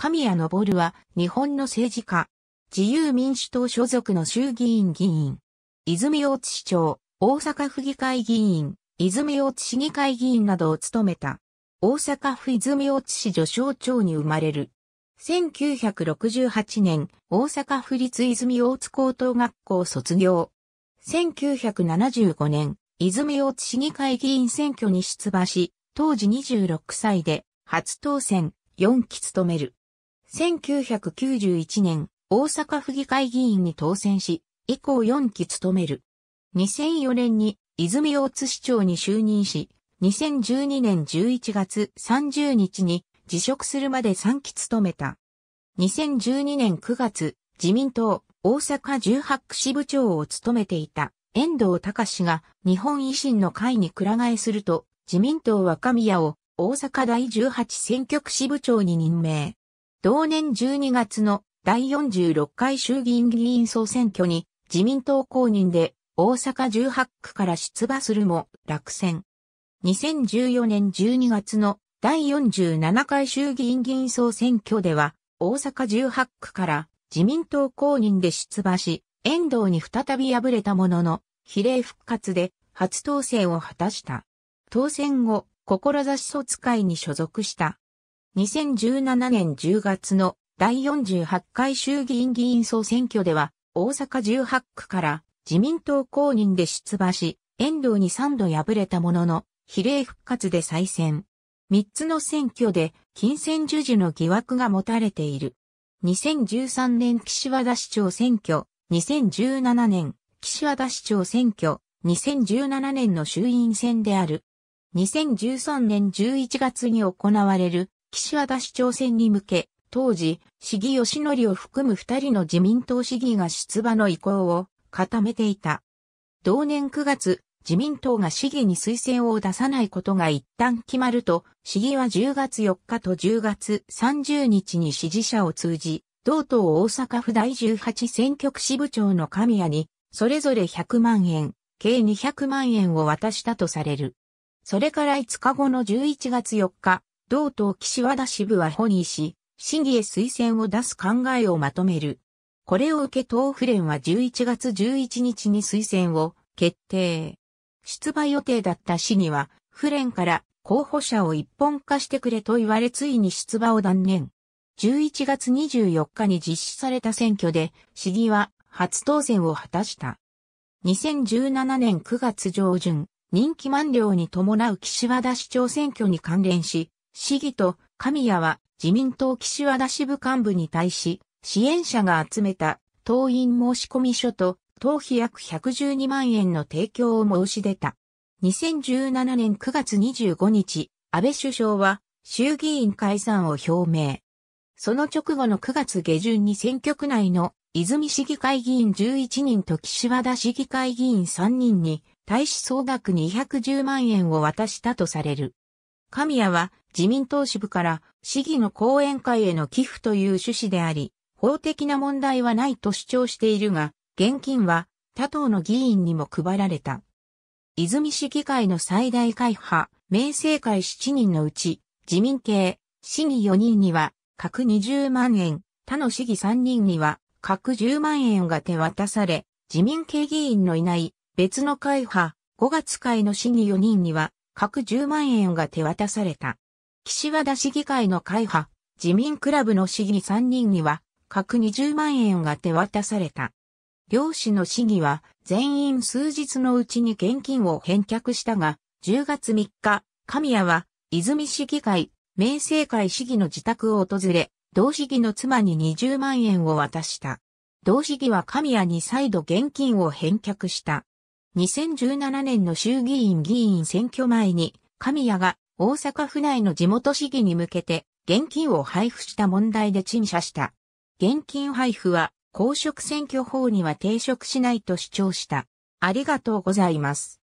神谷昇は日本の政治家。自由民主党所属の衆議院議員。泉大津市長、大阪府議会議員、泉大津市議会議員などを務めた。大阪府泉大津市女小長に生まれる。1968年、大阪府立泉大津高等学校卒業。1975年、泉大津市議会議員選挙に出馬し、当時26歳で初当選、4期務める。1991年、大阪府議会議員に当選し、以降4期務める。2004年に泉大津市長に就任し、2012年11月30日に辞職するまで3期務めた。2012年9月、自民党大阪18区支部長を務めていた遠藤隆が日本維新の会にくら替えすると、自民党若宮を大阪第18選挙区支部長に任命。同年12月の第46回衆議院議員総選挙に自民党公認で大阪18区から出馬するも落選。2014年12月の第47回衆議院議員総選挙では大阪18区から自民党公認で出馬し、遠藤に再び敗れたものの、比例復活で初当選を果たした。当選後、志疎会に所属した。2017年10月の第48回衆議院議員総選挙では、大阪18区から自民党公認で出馬し、遠藤に3度敗れたものの、比例復活で再選。3つの選挙で金銭授受の疑惑が持たれている。2013年岸和田市長選挙、2017年岸和田市長選挙、2017年の衆院選である。2013年11月に行われる岸和田市長選に向け、当時、市議吉則を含む二人の自民党市議が出馬の意向を固めていた。同年9月、自民党が市議に推薦を出さないことが一旦決まると、市議は10月4日と10月30日に支持者を通じ、同党大阪府第18選挙区支部長の神谷に、それぞれ100万円、計200万円を渡したとされる。それから5日後の11月4日、同党岸和田支部は本にし、市議へ推薦を出す考えをまとめる。これを受け党府連は11月11日に推薦を決定。出馬予定だった市議は、府連から候補者を一本化してくれと言われついに出馬を断念。11月24日に実施された選挙で、市議は初当選を果たした。2017年9月上旬、任期満了に伴う岸和田市長選挙に関連し、市議と神谷は自民党岸和田支部幹部に対し、支援者が集めた党員申込書と党費約112万円の提供を申し出た。2017年9月25日、安倍首相は衆議院解散を表明。その直後の9月下旬に選挙区内の泉市議会議員11人と岸和田市議会議員3人に対し総額210万円を渡したとされる。神谷は自民党支部から市議の講演会への寄付という趣旨であり、法的な問題はないと主張しているが、現金は他党の議員にも配られた。泉市議会の最大会派、明政会7人のうち、自民系、市議4人には、各20万円、他の市議3人には、各10万円が手渡され、自民系議員のいない別の会派、5月会の市議4人には、各10万円が手渡された。岸和田市議会の会派、自民クラブの市議3人には、各20万円が手渡された。両市の市議は、全員数日のうちに現金を返却したが、10月3日、神谷は、泉市議会、明政会市議の自宅を訪れ、同市議の妻に20万円を渡した。同市議は神谷に再度現金を返却した。2017年の衆議院議員選挙前に、神谷が大阪府内の地元市議に向けて、現金を配布した問題で陳謝した。現金配布は、公職選挙法には抵触しないと主張した。ありがとうございます。